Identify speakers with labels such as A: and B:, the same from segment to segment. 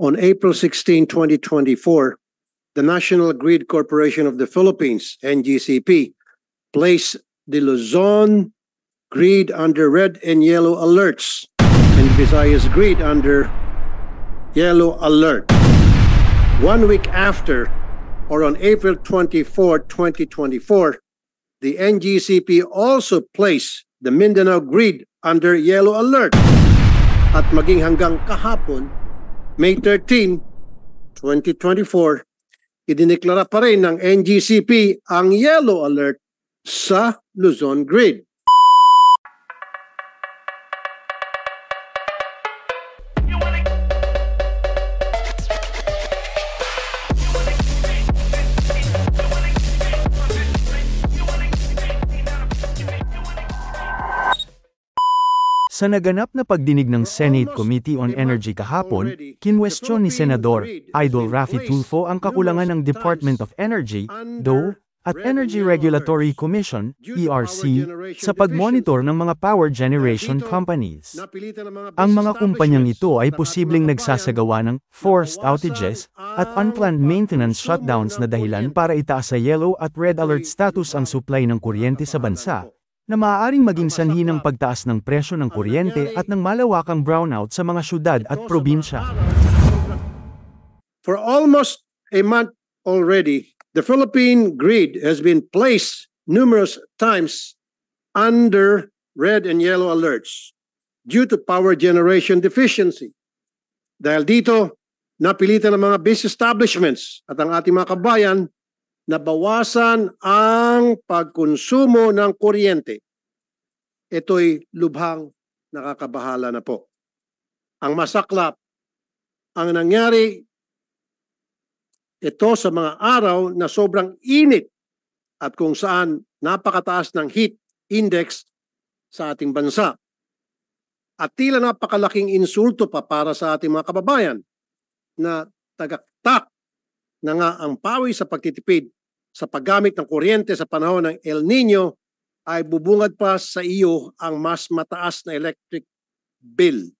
A: On April 16, 2024, the National Grid Corporation of the Philippines, NGCP, placed the Luzon grid under red and yellow alerts and Visayas grid under yellow alert. One week after, or on April 24, 2024, the NGCP also placed the Mindanao grid under yellow alert. At maging hanggang kahapon, May 13, 2024, idineklara pa rin ng NGCP ang yellow alert sa Luzon Grid.
B: Sa naganap na pagdinig ng Senate Committee on Energy kahapon, kinwestiyon ni Senador Idol Rafi Tulfo ang kakulangan ng Department of Energy, DOE, at Energy Regulatory Commission, ERC, e sa pagmonitor ng mga power generation companies. Ang mga kumpanyang ito ay posibleng nagsasagawa ng forced outages at unplanned maintenance shutdowns na dahilan para itaas sa yellow at red alert status ang supply ng kuryente sa bansa, na maaaring maging sanhi ng pagtaas ng presyo ng kuryente at ng malawakang brownout sa mga syudad at probinsya. For almost a month already, the Philippine
A: grid has been placed numerous times under red and yellow alerts due to power generation deficiency. Dahil dito, napilitan ng mga business establishments at ang ating mga kabayan nabawasan ang pagkonsumo ng kuryente. Ito'y lubhang nakakabahala na po. Ang masaklap, ang nangyari ito sa mga araw na sobrang init at kung saan napakataas ng heat index sa ating bansa. At tila napakalaking insulto pa para sa ating mga kababayan na tagaktak na nga ang pawis sa pagtitipid sa paggamit ng kuryente sa panahon ng El Nino ay bubungad pa sa iyo ang mas mataas na electric bill.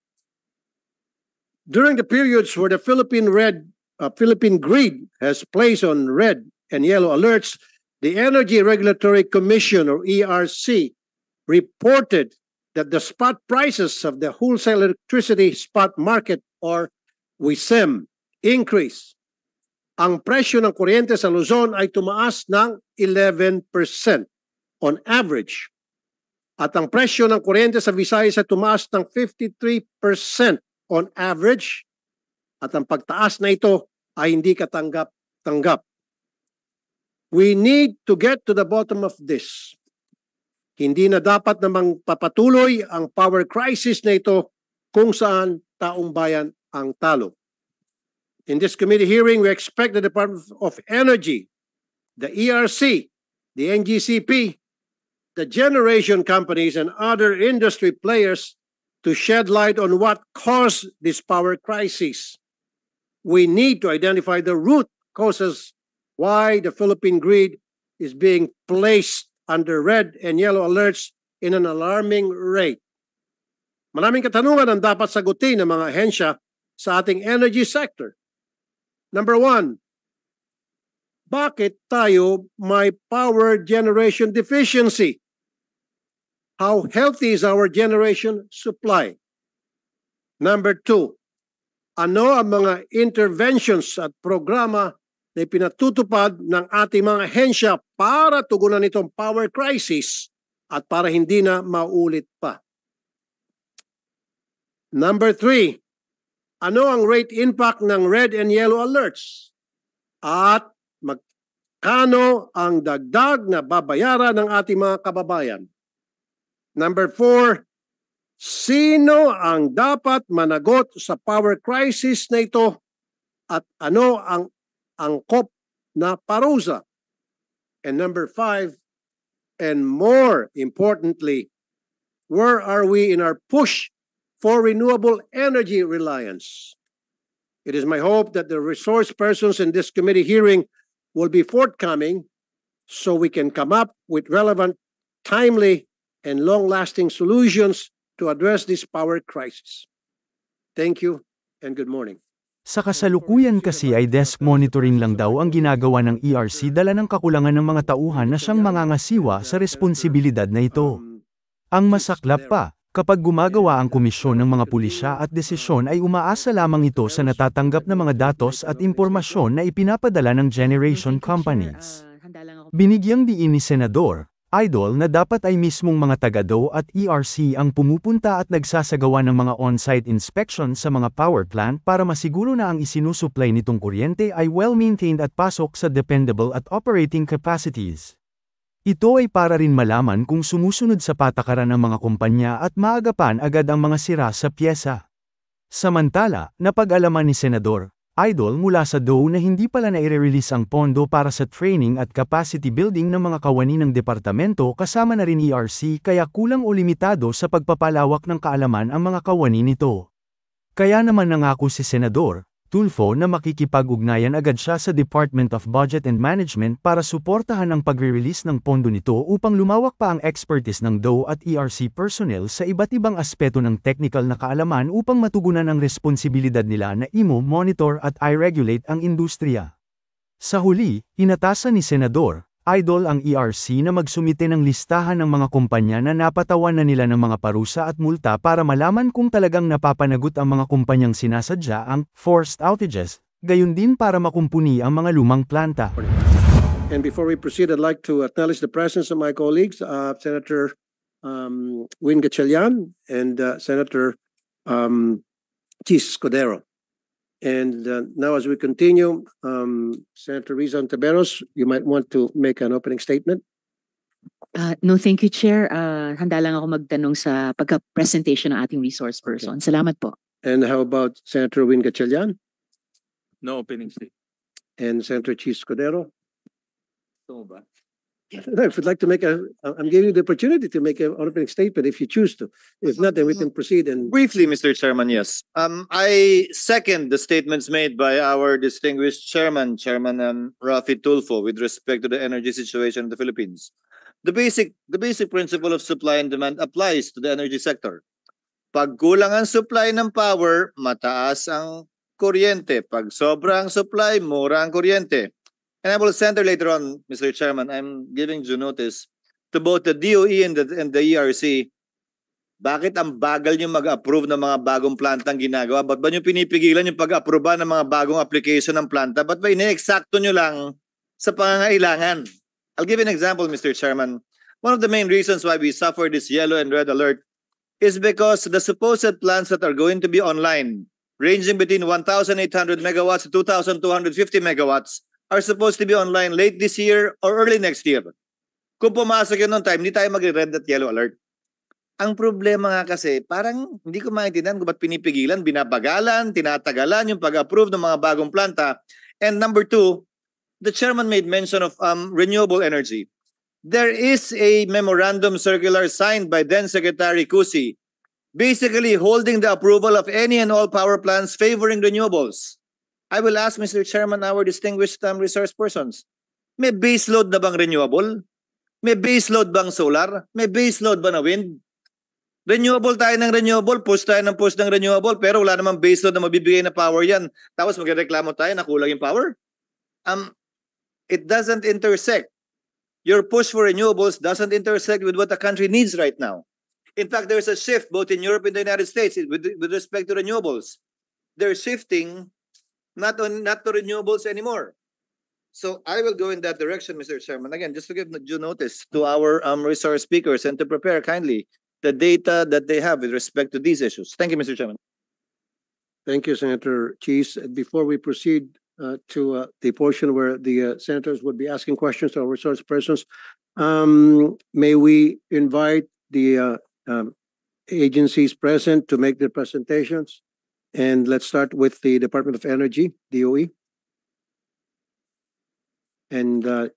A: During the periods where the Philippine red uh, Philippine grid has placed on red and yellow alerts, the Energy Regulatory Commission or ERC reported that the spot prices of the wholesale electricity spot market or WISEM increase ang presyo ng kuryente sa Luzon ay tumaas ng 11% on average. At ang presyo ng kuryente sa Visayas ay tumaas ng 53% on average. At ang pagtaas na ito ay hindi katanggap-tanggap. We need to get to the bottom of this. Hindi na dapat namang papatuloy ang power crisis na ito kung saan taong bayan ang talo. In this committee hearing, we expect the Department of Energy, the ERC, the NGCP, the generation companies, and other industry players to shed light on what caused this power crisis. We need to identify the root causes why the Philippine grid is being placed under red and yellow alerts in an alarming rate. Maraming katanungan ang dapat sagutin ng mga ahensya sa ating energy sector Number one, bakit tayo may power generation deficiency? How healthy is our generation supply? Number two, ano ang mga interventions at programa na ipinatutupad ng ating mga ahensya para tugunan itong power crisis at para hindi na maulit pa? Number three, ano ang rate impact ng red and yellow alerts at magkano ang dagdag na babayaran ng ating mga kababayan. Number four, sino ang dapat managot sa power crisis na ito at ano ang angkop na parusa? And number five, and more importantly, where are we in our push for renewable energy reliance. It is my hope that the resource persons in this committee hearing will be forthcoming so we can come up with relevant, timely, and long lasting solutions to address this power crisis. Thank you and good morning.
B: Sa kasalukuyan kasi ay desk monitoring lang daw ang ginagawa ng ERC dala ng kakulangan ng mga tauhan na siyang mangangasiwa sa responsibilidad na ito. Ang masaklap pa, Kapag gumagawa ang komisyon ng mga pulisya at desisyon ay umaasa lamang ito sa natatanggap na mga datos at impormasyon na ipinapadala ng generation companies. Binigyang diin ni Senador, Idol na dapat ay mismong mga taga-DO at ERC ang pumupunta at nagsasagawa ng mga on-site inspection sa mga power plant para masiguro na ang isinusupply nitong kuryente ay well-maintained at pasok sa dependable at operating capacities. Ito ay para rin malaman kung sumusunod sa patakaran ng mga kumpanya at maagapan agad ang mga sira sa pyesa. Samantala, napag-alaman ni Senador, Idol mula sa DOE na hindi pala na release ang pondo para sa training at capacity building ng mga kawani ng departamento kasama na rin ERC kaya kulang o limitado sa pagpapalawak ng kaalaman ang mga kawani nito. Kaya naman nangako si Senador, Tulfo na makikipag-ugnayan agad siya sa Department of Budget and Management para suportahan ang pagre-release ng pondo nito upang lumawak pa ang expertise ng DOE at ERC personnel sa iba't ibang aspeto ng technical na kaalaman upang matugunan ang responsibilidad nila na i monitor at i-regulate ang industriya. Sa huli, inatasan ni Senador Idol ang ERC na magsumite ng listahan ng mga kumpanya na napatawan na nila ng mga parusa at multa para malaman kung talagang napapanagot ang mga kumpanyang sinasadya ang forced outages, gayon din para makumpuni ang mga lumang planta.
A: And before we proceed, I'd like to acknowledge the presence of my colleagues, uh, Senator um, Win Gatchalian and uh, Senator um, Chis Codero. And uh, now, as we continue, um, Senator Rizal Taberos, you might want to make an opening statement.
C: Uh, no, thank you, Chair. Uh, handa lang ako magtanong sa pagka-presentation ng ating resource person. Okay. Salamat po.
A: And how about Senator Win Gatchalian? No opening statement. And Senator Cheese Cordero? Ito ba? if you'd like to make a, I'm giving you the opportunity to make an opening statement if you choose to. If not, then we can proceed. And
D: briefly, Mr. Chairman, yes, um, I second the statements made by our distinguished chairman, Chairman um, Rafi Tulfo, with respect to the energy situation in the Philippines. The basic, the basic principle of supply and demand applies to the energy sector. Pag ang supply ng power, mataas ang kuryente. Pag sobrang supply, mura ang kuryente. and I will send her later on, Mr. Chairman. I'm giving you notice to both the DOE and the, and the ERC. Bakit ang bagal nyo mag-approve ng mga bagong plantang ginagawa? Ba't ba nyo pinipigilan yung pag approve ng mga bagong application ng planta? Ba't ba ine-exacto nyo lang sa pangangailangan? I'll give an example, Mr. Chairman. One of the main reasons why we suffer this yellow and red alert is because the supposed plants that are going to be online, ranging between 1,800 megawatts to 2,250 megawatts, are supposed to be online late this year or early next year. Kung pumasok yun noong time, hindi tayo mag-red at yellow alert. Ang problema nga kasi, parang hindi ko maintindihan kung ba't pinipigilan, binabagalan, tinatagalan yung pag-approve ng mga bagong planta. And number two, the chairman made mention of um, renewable energy. There is a memorandum circular signed by then Secretary Cusi, basically holding the approval of any and all power plants favoring renewables. I will ask Mr. Chairman, our distinguished um, resource persons, may baseload na bang renewable? May baseload bang solar? May baseload load ba na wind? Renewable tayo ng renewable, push tayo ng push ng renewable, pero wala namang baseload na mabibigay na power yan. Tapos magreklamo tayo na kulang yung power? Um, it doesn't intersect. Your push for renewables doesn't intersect with what the country needs right now. In fact, there is a shift both in Europe and the United States with, with respect to renewables. They're shifting not on not to renewables anymore. So I will go in that direction, Mr. Chairman. Again, just to give due notice to our um, resource speakers and to prepare kindly the data that they have with respect to these issues. Thank you, Mr. Chairman. Thank you, Senator Cheese.
A: Before we proceed uh, to uh, the portion where the uh, senators would be asking questions to our resource persons, um, may we invite the uh, um, agencies present to make their presentations? And let's start with the Department of Energy, DOE. And uh,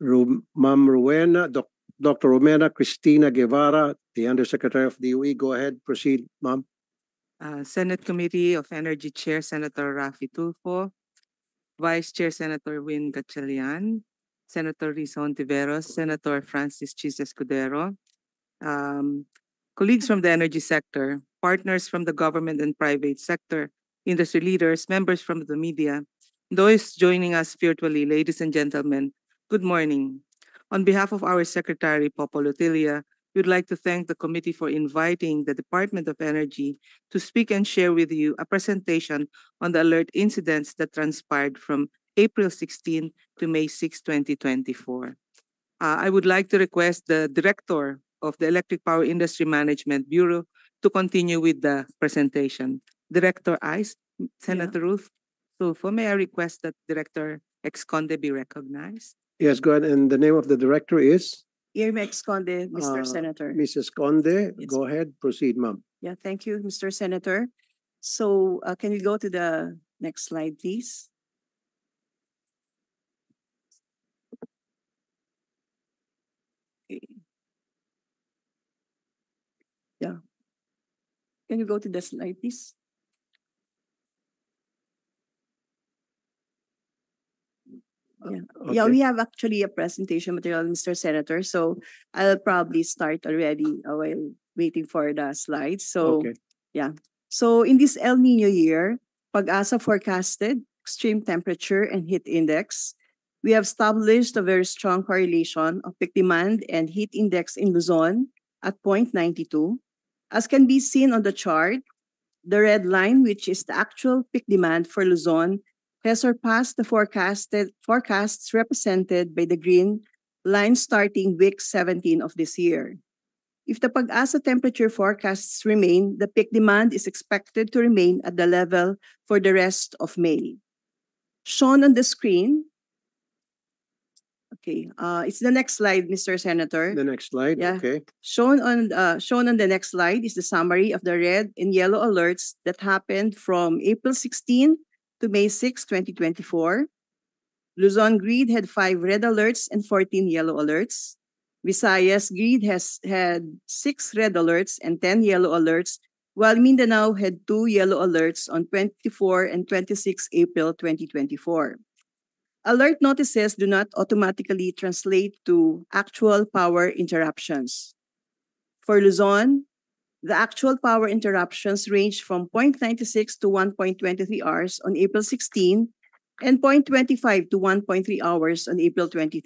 A: Ru- Ma'am Rowena, Doc- Dr. Romena Cristina Guevara, the Undersecretary of DOE. Go ahead, proceed, Ma'am.
E: Uh, Senate Committee of Energy Chair Senator Rafi Tulfo, Vice Chair Senator Win Gatchalian, Senator Rizon Tiveros, Senator Francis Chis Escudero, um, colleagues from the energy sector, partners from the government and private sector, industry leaders, members from the media, those joining us virtually, ladies and gentlemen, good morning. On behalf of our Secretary, Popolotilia, we'd like to thank the committee for inviting the Department of Energy to speak and share with you a presentation on the alert incidents that transpired from April 16 to May 6, 2024. Uh, I would like to request the Director of the Electric Power Industry Management Bureau to continue with the presentation. Director Ice, Senator yeah. Ruth Tulfo, may I request that Director Ex-Conde be recognized?
A: Yes, go ahead. And the name of the director is?
E: Irma Exconde, Mr. Uh, Senator.
A: Mrs. Conde, yes. go ahead. Proceed, ma'am.
F: Yeah, thank you, Mr. Senator. So uh, can we go to the next slide, please? Can you go to the slide, please? Yeah. Okay. yeah, we have actually a presentation material, Mr. Senator. So I'll probably start already uh, while waiting for the slides. So okay. yeah. So in this El Nino year, pagasa forecasted extreme temperature and heat index. We have established a very strong correlation of peak demand and heat index in Luzon at 0.92 as can be seen on the chart, the red line, which is the actual peak demand for Luzon, has surpassed the forecasted forecasts represented by the green line starting week 17 of this year. If the Pag-asa temperature forecasts remain, the peak demand is expected to remain at the level for the rest of May. Shown on the screen Okay. Uh, it's the next slide, Mr. Senator. The next slide. Yeah. Okay. Shown on uh, shown on the next slide is the summary of the red and yellow alerts that happened from April 16 to May 6, 2024. Luzon Grid had five red alerts and 14 yellow alerts. Visayas Grid has had six red alerts and 10 yellow alerts, while Mindanao had two yellow alerts on 24 and 26 April 2024. Alert notices do not automatically translate to actual power interruptions. For Luzon, the actual power interruptions ranged from 0.96 to 1.23 hours on April 16 and 0.25 to 1.3 hours on April 23.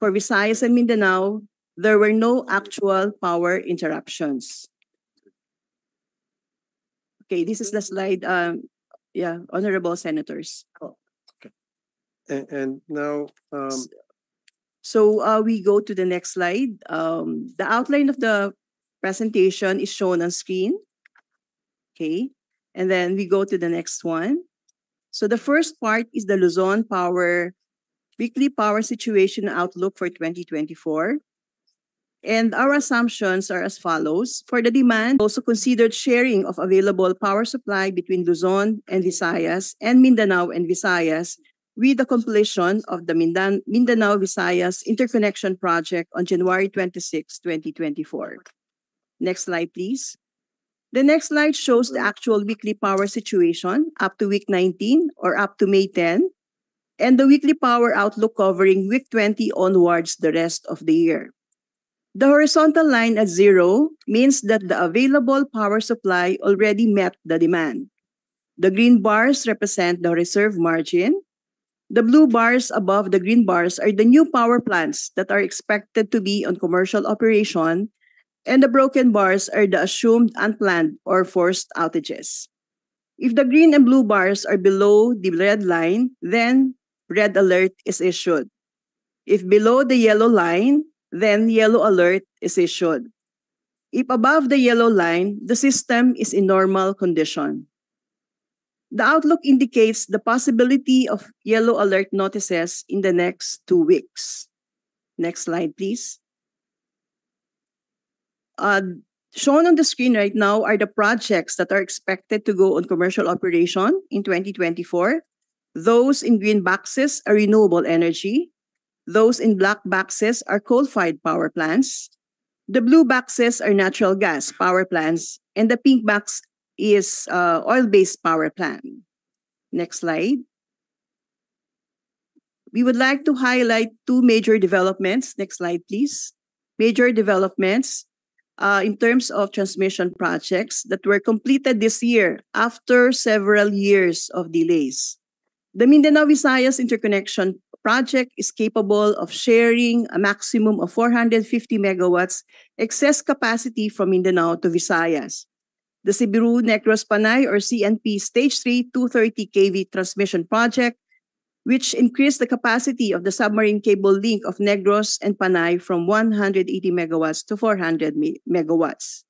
F: For Visayas and Mindanao, there were no actual power interruptions. Okay, this is the slide, um, yeah, honorable senators. Oh, and, and now, um, so uh, we go to the next slide. Um, the outline of the presentation is shown on screen. Okay, and then we go to the next one. So the first part is the Luzon Power Weekly Power Situation Outlook for 2024. And our assumptions are as follows. For the demand, also considered sharing of available power supply between Luzon and Visayas and Mindanao and Visayas with the completion of the Mindan- Mindanao Visayas Interconnection Project on January 26, 2024. Next slide, please. The next slide shows the actual weekly power situation up to week 19 or up to May 10, and the weekly power outlook covering week 20 onwards the rest of the year. The horizontal line at zero means that the available power supply already met the demand. The green bars represent the reserve margin, the blue bars above the green bars are the new power plants that are expected to be on commercial operation, and the broken bars are the assumed unplanned or forced outages. If the green and blue bars are below the red line, then red alert is issued. If below the yellow line, then yellow alert is issued. If above the yellow line, the system is in normal condition. The outlook indicates the possibility of yellow alert notices in the next two weeks. Next slide, please. Uh, shown on the screen right now are the projects that are expected to go on commercial operation in 2024. Those in green boxes are renewable energy. Those in black boxes are coal-fired power plants. The blue boxes are natural gas power plants. And the pink box is uh, oil-based power plant. Next slide. We would like to highlight two major developments. Next slide, please. Major developments uh, in terms of transmission projects that were completed this year after several years of delays. The Mindanao Visayas Interconnection Project is capable of sharing a maximum of 450 megawatts excess capacity from Mindanao to Visayas the Sibiru Negros Panay or CNP Stage 3 230 kV transmission project, which increased the capacity of the submarine cable link of Negros and Panay from 180 megawatts to 400 megawatts.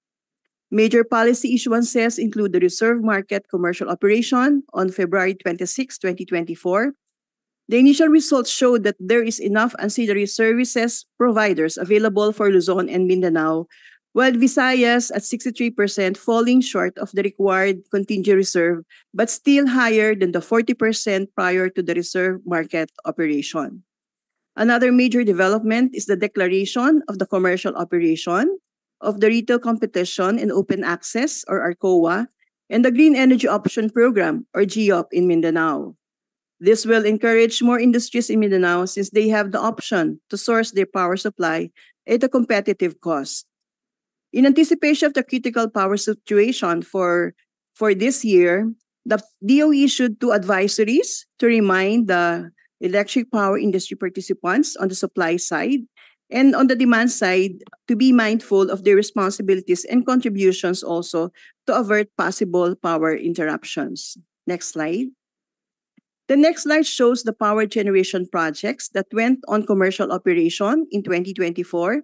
F: Major policy issuances include the reserve market commercial operation on February 26, 2024. The initial results showed that there is enough ancillary services providers available for Luzon and Mindanao while Visayas at 63% falling short of the required contingent reserve, but still higher than the 40% prior to the reserve market operation. Another major development is the declaration of the commercial operation of the Retail Competition and Open Access, or ARCOA, and the Green Energy Option Program, or GEOP, in Mindanao. This will encourage more industries in Mindanao since they have the option to source their power supply at a competitive cost. In anticipation of the critical power situation for, for this year, the DOE issued two advisories to remind the electric power industry participants on the supply side and on the demand side to be mindful of their responsibilities and contributions also to avert possible power interruptions. Next slide. The next slide shows the power generation projects that went on commercial operation in 2024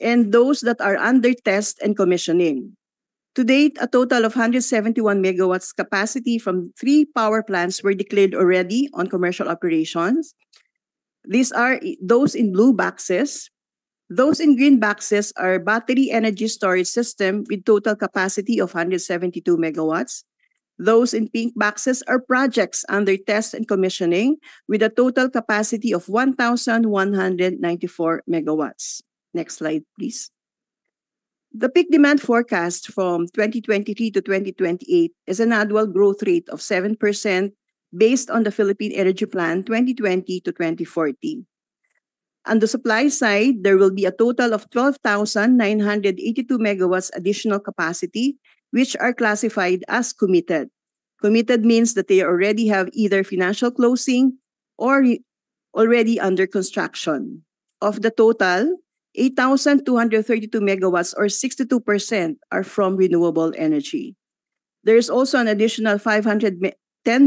F: and those that are under test and commissioning. To date, a total of 171 megawatts capacity from three power plants were declared already on commercial operations. These are those in blue boxes. Those in green boxes are battery energy storage system with total capacity of 172 megawatts. Those in pink boxes are projects under test and commissioning with a total capacity of 1,194 megawatts. Next slide, please. The peak demand forecast from 2023 to 2028 is an annual growth rate of 7% based on the Philippine Energy Plan 2020 to 2040. On the supply side, there will be a total of 12,982 megawatts additional capacity, which are classified as committed. Committed means that they already have either financial closing or already under construction. Of the total, 8,232 megawatts or 62% are from renewable energy. There is also an additional 510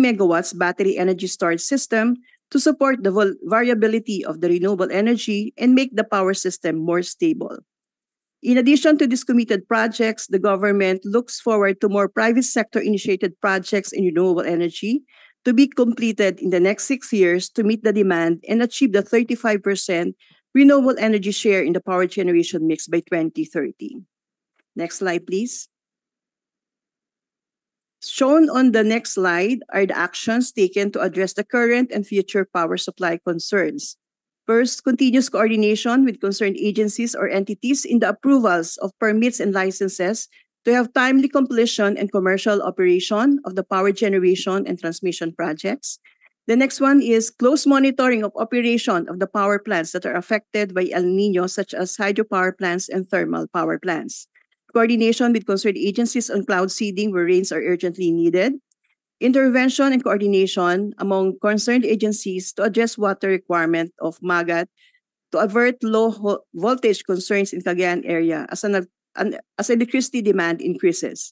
F: megawatts battery energy storage system to support the variability of the renewable energy and make the power system more stable. In addition to these committed projects, the government looks forward to more private sector initiated projects in renewable energy to be completed in the next six years to meet the demand and achieve the 35% renewable energy share in the power generation mix by 2030. Next slide, please. Shown on the next slide are the actions taken to address the current and future power supply concerns. First, continuous coordination with concerned agencies or entities in the approvals of permits and licenses to have timely completion and commercial operation of the power generation and transmission projects. The next one is close monitoring of operation of the power plants that are affected by El Nino, such as hydropower plants and thermal power plants. Coordination with concerned agencies on cloud seeding where rains are urgently needed. Intervention and coordination among concerned agencies to address water requirement of Magat to avert low voltage concerns in Cagayan area as an, an as electricity demand increases.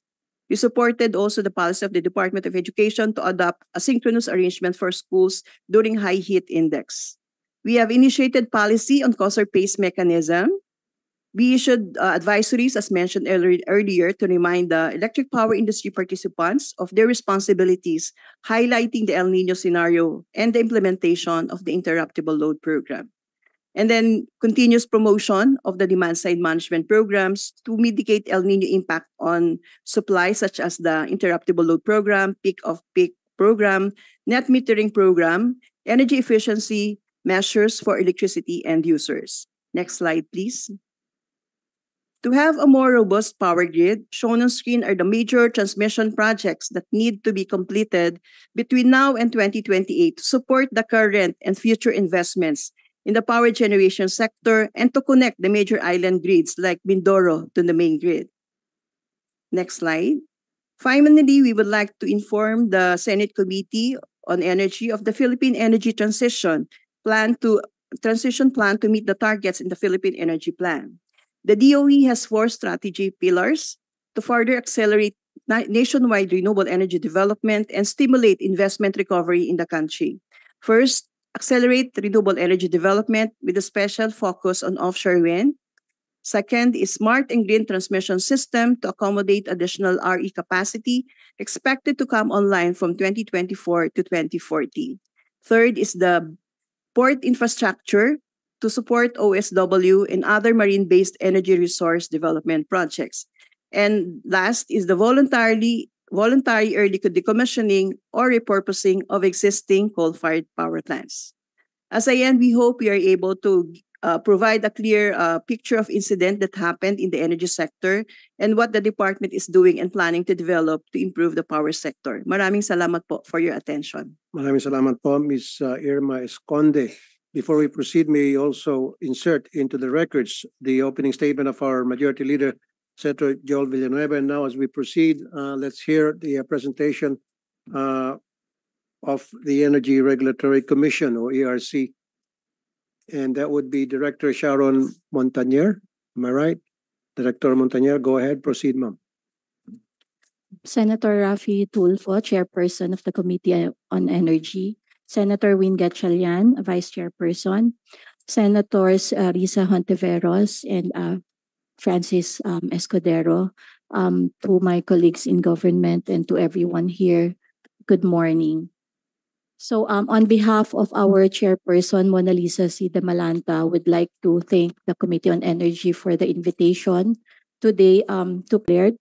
F: We supported also the policy of the Department of Education to adopt a synchronous arrangement for schools during high heat index. We have initiated policy on cost or pace mechanism. We issued uh, advisories, as mentioned earlier, earlier, to remind the electric power industry participants of their responsibilities, highlighting the El Nino scenario and the implementation of the interruptible load program. And then continuous promotion of the demand side management programs to mitigate El Nino impact on supply, such as the interruptible load program, peak of peak program, net metering program, energy efficiency measures for electricity end users. Next slide, please. To have a more robust power grid, shown on screen are the major transmission projects that need to be completed between now and 2028 to support the current and future investments in the power generation sector and to connect the major island grids like Mindoro to the main grid. Next slide. Finally, we would like to inform the Senate Committee on Energy of the Philippine Energy Transition Plan to transition plan to meet the targets in the Philippine Energy Plan. The DOE has four strategy pillars to further accelerate na nationwide renewable energy development and stimulate investment recovery in the country. First, accelerate renewable energy development with a special focus on offshore wind. Second is smart and green transmission system to accommodate additional RE capacity expected to come online from 2024 to 2040. Third is the port infrastructure to support OSW and other marine-based energy resource development projects. And last is the voluntarily voluntary early decommissioning or repurposing of existing coal-fired power plants. As I end, we hope we are able to uh, provide a clear uh, picture of incident that happened in the energy sector and what the department is doing and planning to develop to improve the power sector. Maraming salamat po for your attention.
A: Maraming salamat po, Ms. Uh, Irma Esconde. Before we proceed, may also insert into the records the opening statement of our majority leader, Senator Joel Villanueva. And now, as we proceed, uh, let's hear the uh, presentation uh, of the Energy Regulatory Commission, or ERC. And that would be Director Sharon Montañer. Am I right? Director Montañer? go ahead, proceed, ma'am.
C: Senator Rafi Tulfo, Chairperson of the Committee on Energy, Senator Win Chalian, Vice Chairperson, Senators uh, Risa Hontiveros and uh, Francis um, Escudero, um, to my colleagues in government and to everyone here, good morning. So um, on behalf of our chairperson, Mona Lisa C. Malanta, would like to thank the Committee on Energy for the invitation today um, to Baird,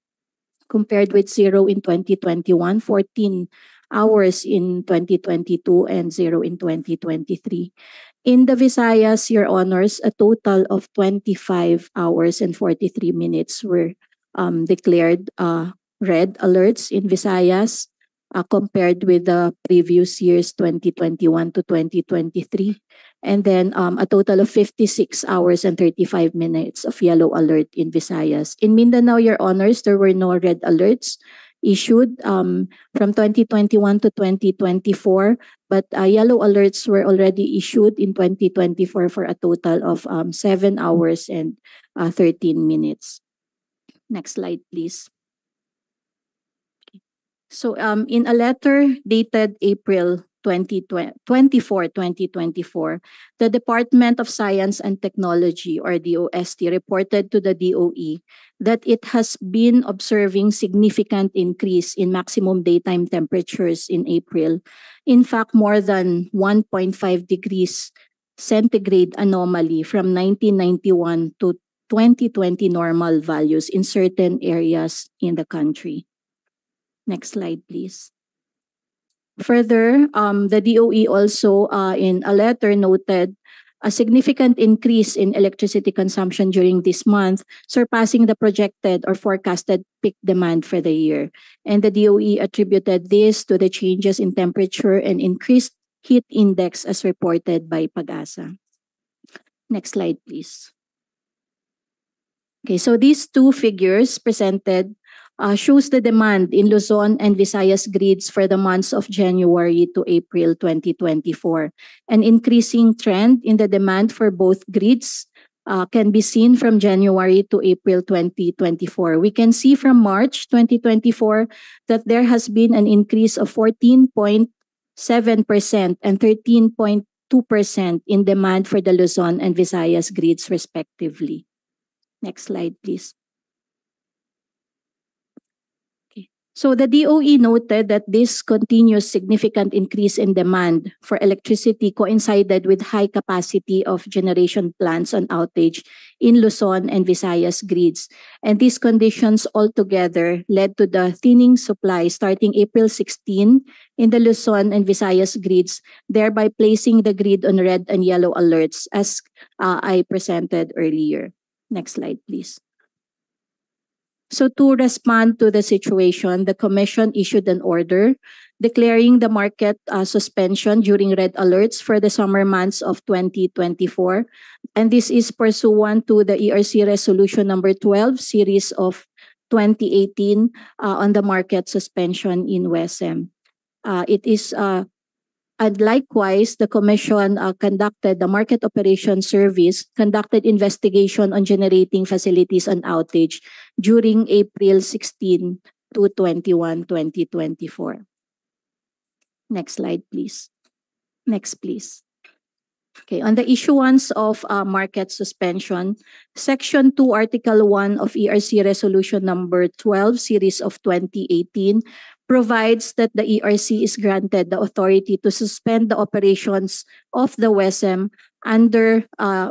C: compared with zero in 2021, 14 hours in 2022, and zero in 2023. In the Visayas, Your Honors, a total of 25 hours and 43 minutes were um, declared uh, red alerts in Visayas uh, compared with the previous years, 2021 to 2023. And then um, a total of 56 hours and 35 minutes of yellow alert in Visayas. In Mindanao, Your Honors, there were no red alerts issued um, from 2021 to 2024, but uh, yellow alerts were already issued in 2024 for a total of um, 7 hours and uh, 13 minutes. Next slide, please. So um, in a letter dated April 2024 2024, the Department of Science and Technology or DOST reported to the DOE that it has been observing significant increase in maximum daytime temperatures in April. In fact, more than 1.5 degrees centigrade anomaly from 1991 to 2020 normal values in certain areas in the country. Next slide, please. Further, um, the DOE also, uh, in a letter, noted a significant increase in electricity consumption during this month, surpassing the projected or forecasted peak demand for the year. And the DOE attributed this to the changes in temperature and increased heat index as reported by PAGASA. Next slide, please. Okay, so these two figures presented uh, shows the demand in Luzon and Visayas grids for the months of January to April 2024. An increasing trend in the demand for both grids uh, can be seen from January to April 2024. We can see from March 2024 that there has been an increase of 14.7% and 13.2% in demand for the Luzon and Visayas grids, respectively. Next slide, please. So the DOE noted that this continuous significant increase in demand for electricity coincided with high capacity of generation plants on outage in Luzon and Visayas grids. And these conditions altogether led to the thinning supply starting April 16 in the Luzon and Visayas grids, thereby placing the grid on red and yellow alerts as uh, I presented earlier. Next slide, please. So to respond to the situation, the Commission issued an order declaring the market uh, suspension during red alerts for the summer months of 2024. And this is pursuant to the ERC Resolution Number 12, Series of 2018 uh, on the market suspension in WSM. Uh, it is uh, And likewise, the Commission uh, conducted the Market Operation Service conducted investigation on generating facilities on outage during April 16 to 21, 2024. Next slide, please. Next, please. Okay, on the issuance of uh, market suspension, Section 2, Article 1 of ERC Resolution Number 12, Series of 2018, provides that the ERC is granted the authority to suspend the operations of the WESM under uh,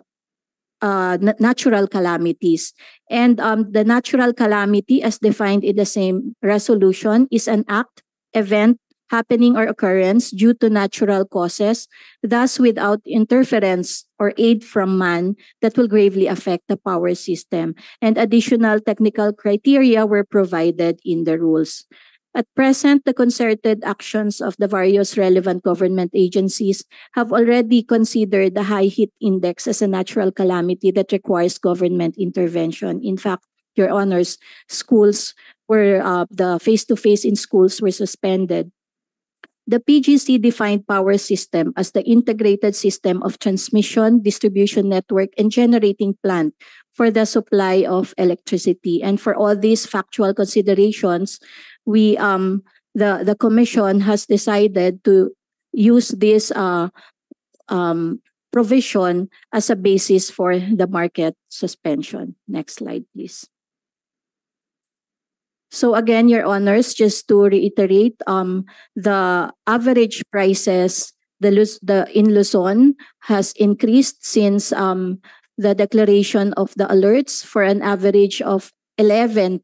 C: uh, natural calamities. And um, the natural calamity, as defined in the same resolution, is an act, event, happening, or occurrence due to natural causes, thus without interference or aid from man that will gravely affect the power system. And additional technical criteria were provided in the rules. At present, the concerted actions of the various relevant government agencies have already considered the high heat index as a natural calamity that requires government intervention. In fact, your honors, schools were uh, the face-to-face -face in schools were suspended. The PGC defined power system as the integrated system of transmission, distribution network, and generating plant for the supply of electricity. And for all these factual considerations, we um, the the commission has decided to use this uh, um, provision as a basis for the market suspension. Next slide, please. So again, Your Honors, just to reiterate, um, the average prices the, the in Luzon has increased since um, the declaration of the alerts for an average of 11%.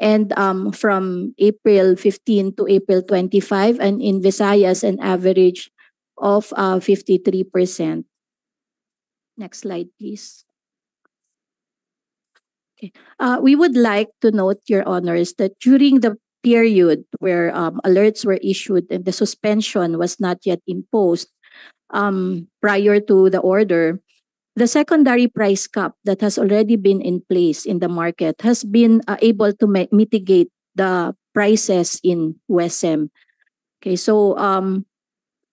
C: And um, from April 15 to April 25, and in Visayas, an average of uh, 53%. Next slide, please. Okay. Uh, we would like to note, Your Honors, that during the period where um, alerts were issued and the suspension was not yet imposed um, prior to the order, the secondary price cap that has already been in place in the market has been uh, able to mitigate the prices in WSM. Okay, so um,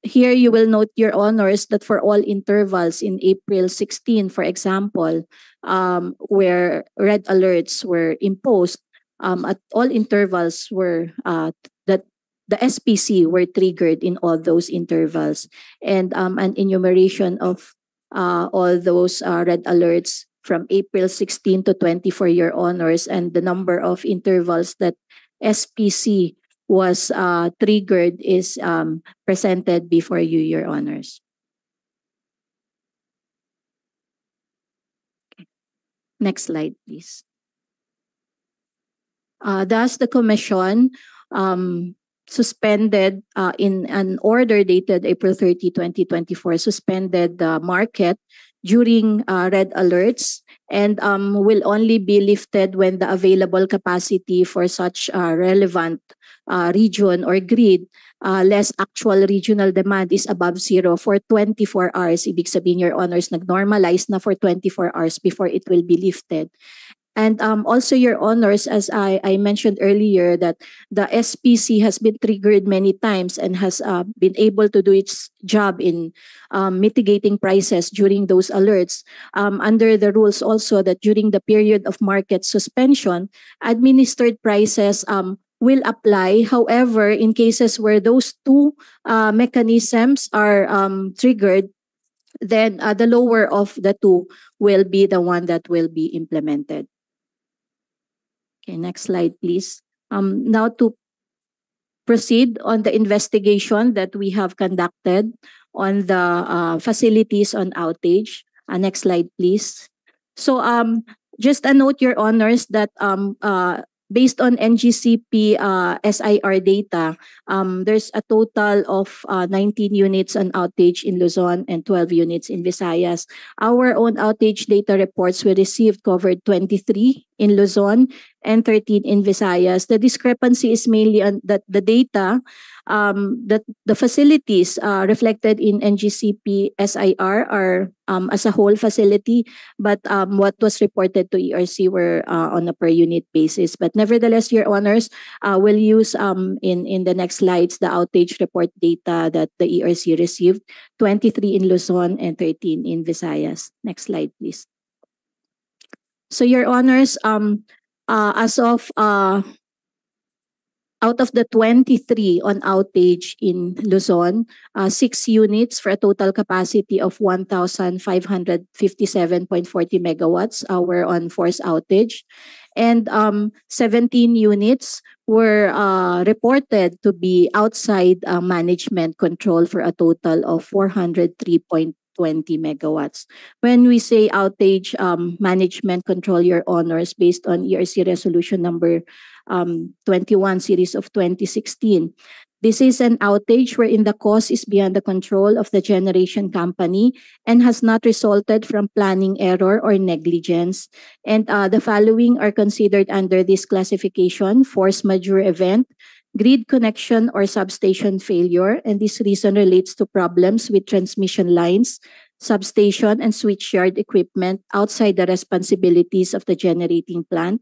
C: here you will note, Your Honors, that for all intervals in April 16, for example, um, where red alerts were imposed, um, at all intervals were uh, that the SPC were triggered in all those intervals, and um, an enumeration of uh, all those uh, red alerts from April 16 to 24 your honors and the number of intervals that SPC was uh, triggered is um, presented before you, Your Honors. Okay. Next slide, please. Uh, thus, the Commission um, suspended uh, in an order dated April 30, 2024, suspended the market during uh, red alerts and um, will only be lifted when the available capacity for such uh, relevant uh, region or grid uh, less actual regional demand is above zero for 24 hours. Ibig sabihin, your honors, nag-normalize na for 24 hours before it will be lifted. And um, also your honors, as I, I mentioned earlier, that the SPC has been triggered many times and has uh, been able to do its job in um, mitigating prices during those alerts. Um, under the rules also that during the period of market suspension, administered prices um, will apply. However, in cases where those two uh, mechanisms are um, triggered, then uh, the lower of the two will be the one that will be implemented. Okay, next slide, please. Um, now to proceed on the investigation that we have conducted on the uh, facilities on outage. Uh, next slide, please. So um, just a note, Your Honors, that um, uh, based on NGCP uh, SIR data, um, there's a total of uh, 19 units on outage in Luzon and 12 units in Visayas. Our own outage data reports we received covered 23 in Luzon and 13 in Visayas. The discrepancy is mainly on that the data um, the facilities uh, reflected in NGCP SIR are um, as a whole facility, but um, what was reported to ERC were uh, on a per unit basis. But nevertheless, your honors, uh, will use um, in, in the next slides the outage report data that the ERC received 23 in Luzon and 13 in Visayas. Next slide, please. So, your honors, um, uh, as of uh, out of the 23 on outage in Luzon, uh, six units for a total capacity of 1,557.40 megawatts uh, were on force outage. And um, 17 units were uh, reported to be outside uh, management control for a total of 403.20 megawatts. When we say outage um, management control your honors based on ERC resolution number um, 21 series of 2016. This is an outage wherein the cause is beyond the control of the generation company and has not resulted from planning error or negligence. And uh, the following are considered under this classification force majeure event, grid connection or substation failure. And this reason relates to problems with transmission lines, substation and switchyard equipment outside the responsibilities of the generating plant.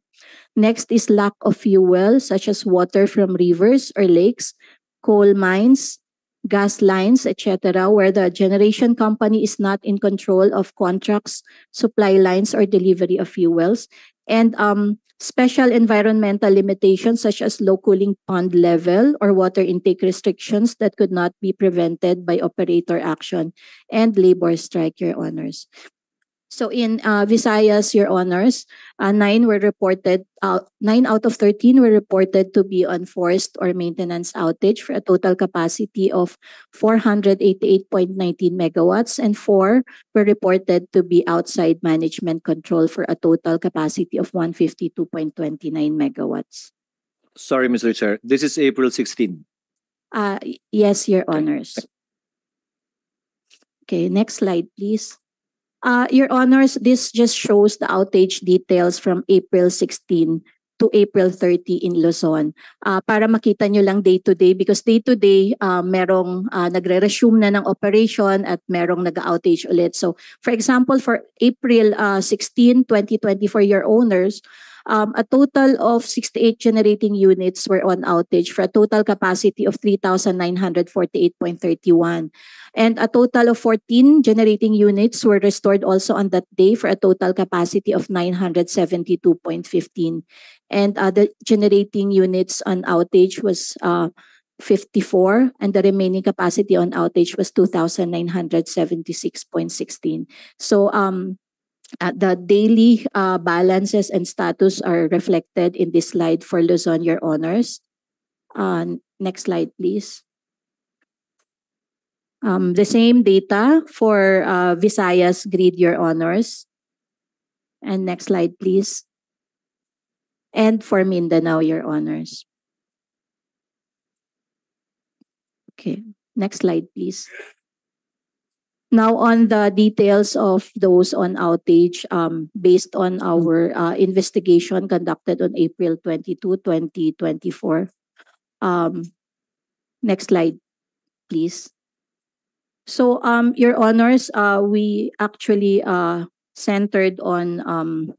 C: Next is lack of fuel such as water from rivers or lakes, coal mines, gas lines, etc., where the generation company is not in control of contracts, supply lines, or delivery of fuels, and um, special environmental limitations such as low cooling pond level or water intake restrictions that could not be prevented by operator action and labor strike, Your Honors. So in uh, Visayas, Your Honors, uh, nine were reported, uh, nine out of 13 were reported to be on forced or maintenance outage for a total capacity of 488.19 megawatts, and four were reported to be outside management control for a total capacity of 152.29 megawatts.
D: Sorry, Mr. Chair. This is April 16.
C: Uh, yes, Your Honors. Okay, next slide, please. Uh, Your Honors, this just shows the outage details from April 16 to April 30 in Luzon. Uh, para makita nyo lang day-to-day -day because day-to-day -day, uh, merong uh, nagre-resume na ng operation at merong nag-outage ulit. So for example, for April uh, 16, 2024 Your owners, Um, a total of 68 generating units were on outage for a total capacity of 3,948.31. And a total of 14 generating units were restored also on that day for a total capacity of 972.15. And other uh, generating units on outage was uh, 54 and the remaining capacity on outage was 2976.16 so um the daily uh, balances and status are reflected in this slide for Luzon, Your Honors. Uh, next slide, please. Um, the same data for uh, Visayas Grid, Your Honors. And next slide, please. And for Mindanao, Your Honors. Okay, next slide, please. Now on the details of those on outage, um, based on our uh, investigation conducted on April 22, 2024. Um, next slide, please. So, um, Your Honors, uh, we actually uh, centered on um,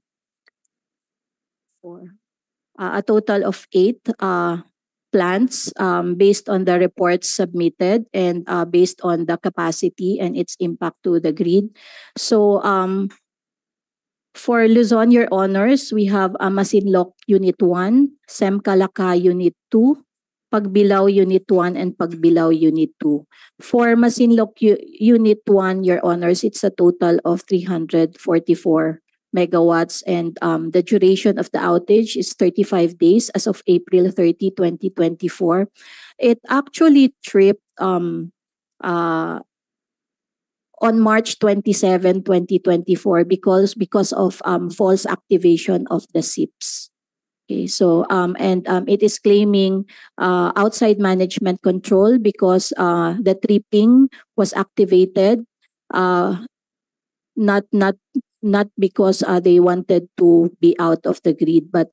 C: four, uh, a total of eight uh, plants um, based on the reports submitted and uh, based on the capacity and its impact to the grid. So um, for Luzon, your honors, we have uh, Masinloc Unit 1, Semcalaca Unit 2, Pagbilao Unit 1, and Pagbilao Unit 2. For Masinloc Unit 1, your honors, it's a total of 344 megawatts and um, the duration of the outage is 35 days as of April 30, 2024. It actually tripped um, uh, on March 27, 2024 because because of um, false activation of the SIPs. Okay, so um, and um, it is claiming uh, outside management control because uh, the tripping was activated, uh, not not not because uh, they wanted to be out of the grid, but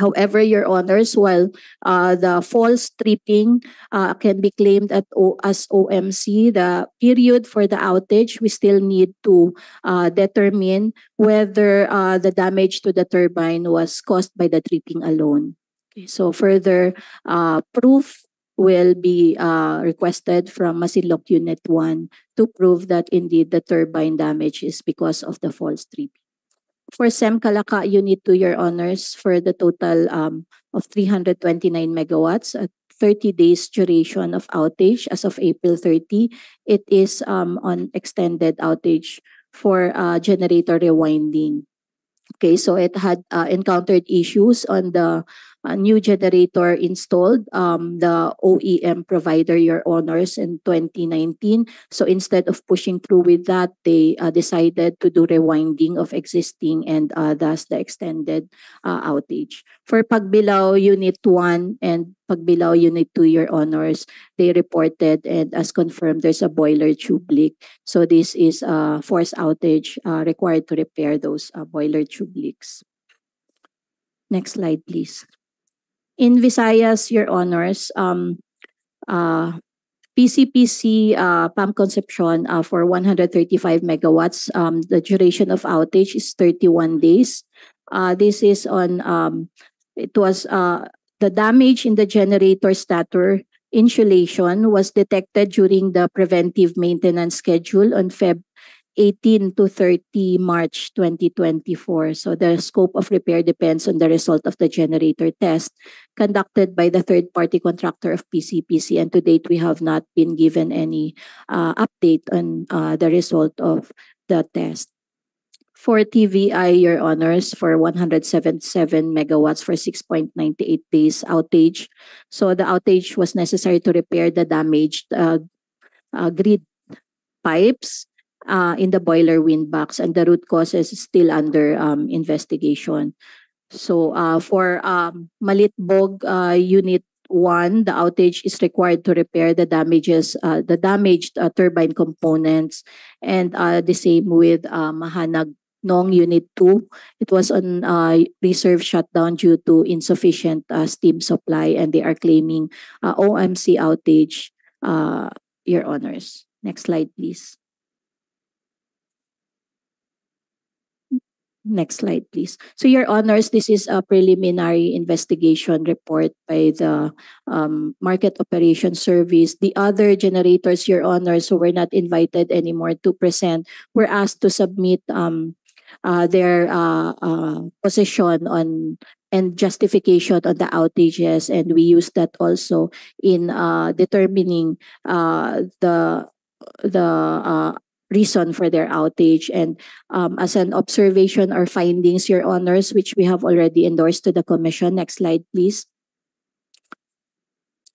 C: However, Your Honors, while uh, the false tripping uh, can be claimed at o- as OMC, the period for the outage, we still need to uh, determine whether uh, the damage to the turbine was caused by the tripping alone. Okay, so further uh, proof will be uh, requested from Masinloc Unit 1 to prove that indeed the turbine damage is because of the false tripping. For SEM Kalaka Unit 2, Your Honors, for the total um, of 329 megawatts at 30 days duration of outage as of April 30, it is um, on extended outage for uh, generator rewinding. Okay, so it had uh, encountered issues on the a new generator installed, um, the OEM provider, Your Honors, in 2019. So instead of pushing through with that, they uh, decided to do rewinding of existing and uh, thus the extended uh, outage. For Pagbilao Unit 1 and Pagbilao Unit 2, Your Honors, they reported and as confirmed, there's a boiler tube leak. So this is a forced outage uh, required to repair those uh, boiler tube leaks. Next slide, please. in Visayas, Your Honors, um, uh, PCPC uh, pump conception uh, for 135 megawatts. Um, the duration of outage is 31 days. Uh, this is on, um, it was uh, the damage in the generator stator insulation was detected during the preventive maintenance schedule on Feb 18 to 30 March 2024. So the scope of repair depends on the result of the generator test conducted by the third party contractor of PCPC. And to date, we have not been given any uh, update on uh, the result of the test. For TVI, your honors, for 177 megawatts for 6.98 days outage. So the outage was necessary to repair the damaged uh, uh grid pipes uh, in the boiler wind box and the root cause is still under um, investigation. So uh, for um, Malitbog uh, Unit 1, the outage is required to repair the damages, uh, the damaged uh, turbine components and uh, the same with uh, Mahanag Nong Unit 2. It was on uh, reserve shutdown due to insufficient uh, steam supply and they are claiming uh, OMC outage, uh, Your Honors. Next slide, please. Next slide, please. So, Your Honors, this is a preliminary investigation report by the um, Market Operations Service. The other generators, Your Honors, who were not invited anymore to present, were asked to submit um, uh, their uh, uh, position on and justification on the outages, and we use that also in uh, determining uh, the the uh, reason for their outage. And um, as an observation or findings, Your Honors, which we have already endorsed to the Commission. Next slide, please.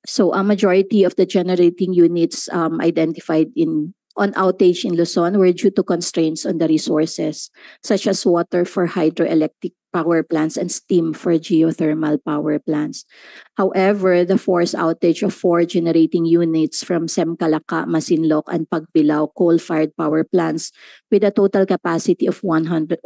C: So a majority of the generating units um, identified in on outage in Luzon were due to constraints on the resources, such as water for hydroelectric power plants and steam for geothermal power plants. However, the forced outage of four generating units from Semkalaka, Masinloc, and Pagbilao coal-fired power plants with a total capacity of 1,438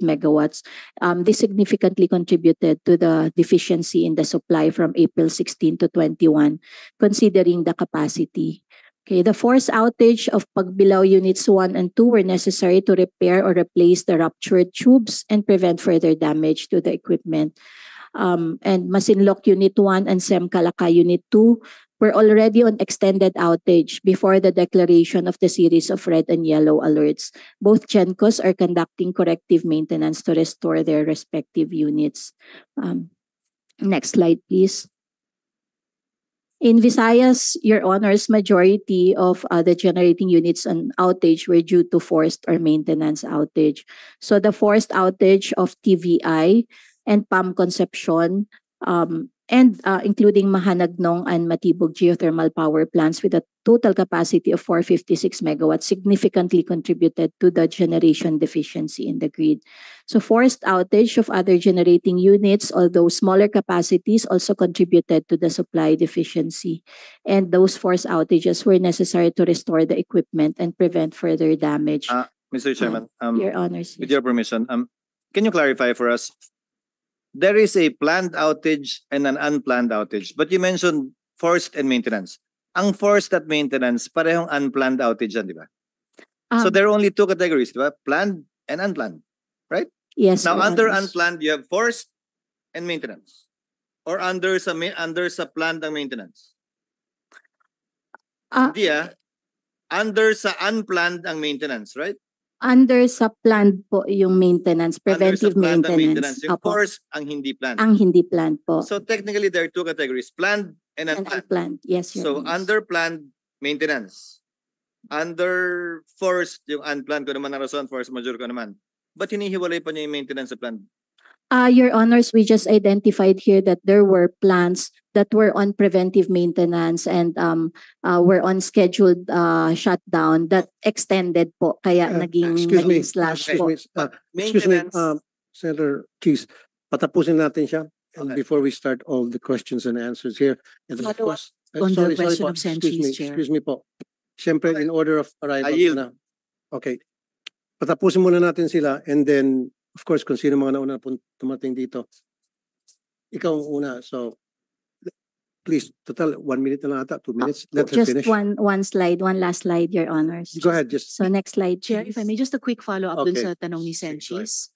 C: megawatts, um, this significantly contributed to the deficiency in the supply from April 16 to 21, considering the capacity Okay, the forced outage of Pagbilao Units 1 and 2 were necessary to repair or replace the ruptured tubes and prevent further damage to the equipment. Um, and Masinloc Unit 1 and SEM Unit 2 were already on extended outage before the declaration of the series of red and yellow alerts. Both GENCOs are conducting corrective maintenance to restore their respective units. Um, next slide, please. In Visayas, your honors, majority of uh, the generating units on outage were due to forced or maintenance outage. So the forced outage of TVI and PAM Concepcion um, and uh, including Mahanagnong and Matibog geothermal power plants with a total capacity of 456 megawatts significantly contributed to the generation deficiency in the grid. So forced outage of other generating units, although smaller capacities, also contributed to the supply deficiency. And those forced outages were necessary to restore the equipment and prevent further damage. Uh,
D: Mr. Chairman, uh, um, your honors. With your permission, um, can you clarify for us there is a planned outage and an unplanned outage. But you mentioned forced and maintenance. Ang forced at maintenance, parehong unplanned outage yan, di ba? Um, so there are only two categories, di ba? Planned and unplanned, right? Yes. Now, under others. unplanned, you have forced and maintenance. Or under sa, under sa planned ang maintenance.
B: Uh,
C: Dia,
D: under sa unplanned ang maintenance, right?
C: under sa plan po yung maintenance, preventive under sa maintenance. maintenance. Yung
D: course ang hindi planned. Ang
C: hindi planned po. So
D: technically there are two categories, planned and unplanned. And unplanned. Yes, So Honor. under planned maintenance. Under forced yung unplanned ko ano naman ang rason, force major ko naman. But hinihiwalay pa niya yung maintenance sa planned?
C: Uh, Your Honors, we just identified here that there were plants that were on preventive maintenance and um, uh, were on scheduled uh, shutdown that extended po. Kaya uh, naging, excuse naging me, slash excuse
A: po. Me, uh, excuse me, uh, Senator Keys, patapusin natin siya okay. before we start all the questions and answers here. And of course, uh, sorry, the question sorry,
F: of Sanchez,
C: excuse me, Chair. Excuse
A: me po. Siyempre, okay. in order of arrival na. Okay. Patapusin muna natin sila and then of course, kung sino mga nauna tumating dito, ikaw ang una. So, please, total, one minute na lang ata, two minutes. Ah, let her just finish. one
C: one slide, one last slide, Your Honors. Go ahead, just. So next slide, Chair, if I may, just a quick follow-up dun sa tanong ni Senchis.